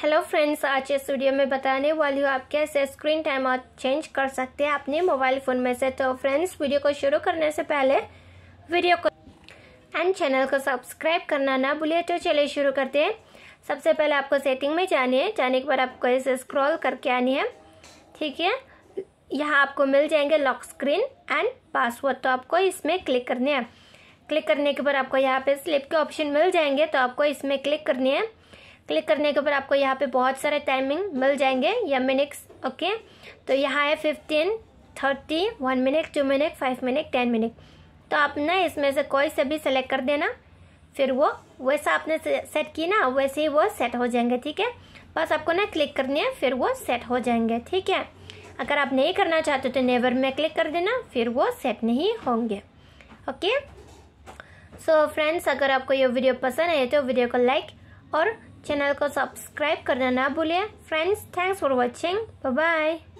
hello friends आज इस video में बताने वाली हूँ आप कैसे स्क्रीन टाइम और चेंज कर सकते हैं अपने मोबाइल फ़ोन में से तो फ्रेंड्स वीडियो को शुरू करने से पहले वीडियो को एंड चैनल को सब्सक्राइब करना ना भूलिए तो चलिए शुरू करते हैं सबसे पहले आपको सेटिंग में जानी है जाने के बाद आपको इसे स्क्रॉल करके आनी है ठीक है यहाँ आपको मिल जाएंगे लॉक स्क्रीन एंड पासवर्ड तो आपको इसमें क्लिक करनी है क्लिक करने के बाद आपको यहाँ पे स्लिप के ऑप्शन मिल जाएंगे तो आपको इसमें क्लिक करनी है क्लिक करने के ऊपर आपको यहाँ पे बहुत सारे टाइमिंग मिल जाएंगे या मिनट्स ओके तो यहाँ है fifteen thirty one minute two minute five minute ten minute तो आप ना इसमें से कोई से भी सेलेक्ट कर देना फिर वो वैसा आपने सेट की ना वैसे ही वो सेट हो जाएंगे ठीक है बस आपको ना क्लिक करनी है फिर वो सेट हो जाएंगे ठीक है अगर आप नहीं करना चाहते तो नेवर में क्लिक कर देना फिर वो सेट नहीं होंगे ओके सो फ्रेंड्स अगर आपको ये वीडियो पसंद आए तो वीडियो को लाइक और चैनल को सब्सक्राइब करना ना भूलें friends thanks for watching bye